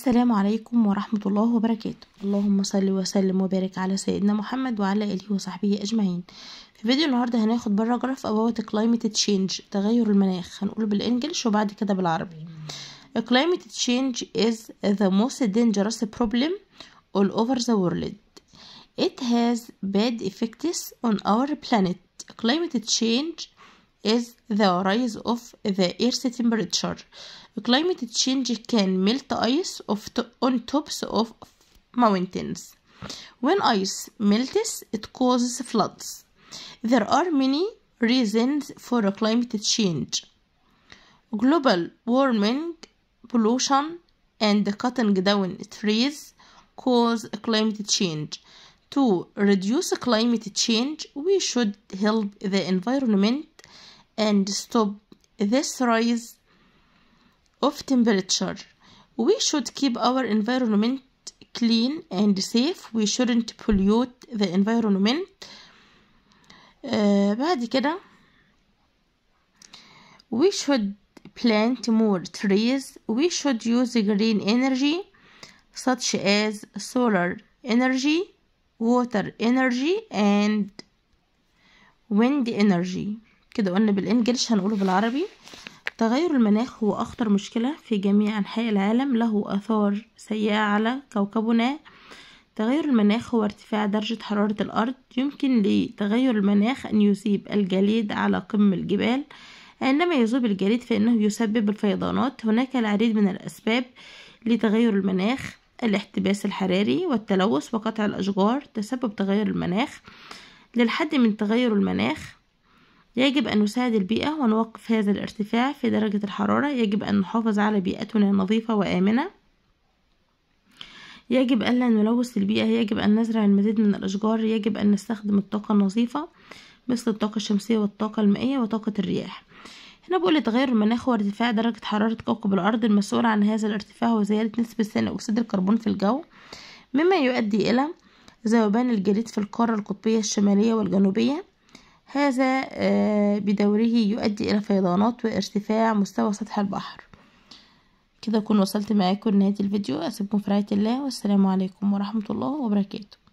السلام عليكم ورحمة الله وبركاته اللهم صل وسلم وبارك على سيدنا محمد وعلى آله وصحبه أجمعين في فيديو النهاردة هناخد باراجراف about climate change تغير المناخ هنقوله بالإنجلش وبعد كده بالعربي climate change is the most dangerous problem all over the world it has bad effects on our planet climate change is the rise of the Earth's temperature. Climate change can melt ice on tops of mountains. When ice melts, it causes floods. There are many reasons for climate change. Global warming, pollution, and cutting down trees cause climate change. To reduce climate change, we should help the environment and stop this rise of temperature. We should keep our environment clean and safe. We shouldn't pollute the environment. Uh, بعد كده we should plant more trees. We should use green energy such as solar energy, water energy, and wind energy. كده قلنا بالانجلش هنقوله بالعربي تغير المناخ هو أخطر مشكلة في جميع أنحاء العالم له آثار سيئة على كوكبنا تغير المناخ هو ارتفاع درجة حرارة الأرض يمكن لتغير المناخ أن يصيب الجليد على قمة الجبال عندما يذوب الجليد فإنه يسبب الفيضانات هناك العديد من الأسباب لتغير المناخ الاحتباس الحراري والتلوث وقطع الأشجار تسبب تغير المناخ للحد من تغير المناخ يجب أن نساعد البيئة ونوقف هذا الارتفاع في درجة الحرارة يجب أن نحافظ على بيئتنا نظيفة وآمنة يجب ألا نلوث البيئة يجب أن نزرع المزيد من الأشجار يجب أن نستخدم الطاقة النظيفة مثل الطاقة الشمسية والطاقة المائية وطاقة الرياح هنا بقول تغير المناخ وارتفاع درجة حرارة كوكب الأرض المسؤول عن هذا الارتفاع هو زيادة نسبة ثاني أكسيد الكربون في الجو مما يؤدي إلى ذوبان الجليد في القارة القطبية الشمالية والجنوبية هذا آه، بدوره يؤدي إلى فيضانات وارتفاع مستوى سطح البحر كده أكون وصلت معاكم لنهاية الفيديو أسيبكم في رعاية الله والسلام عليكم ورحمة الله وبركاته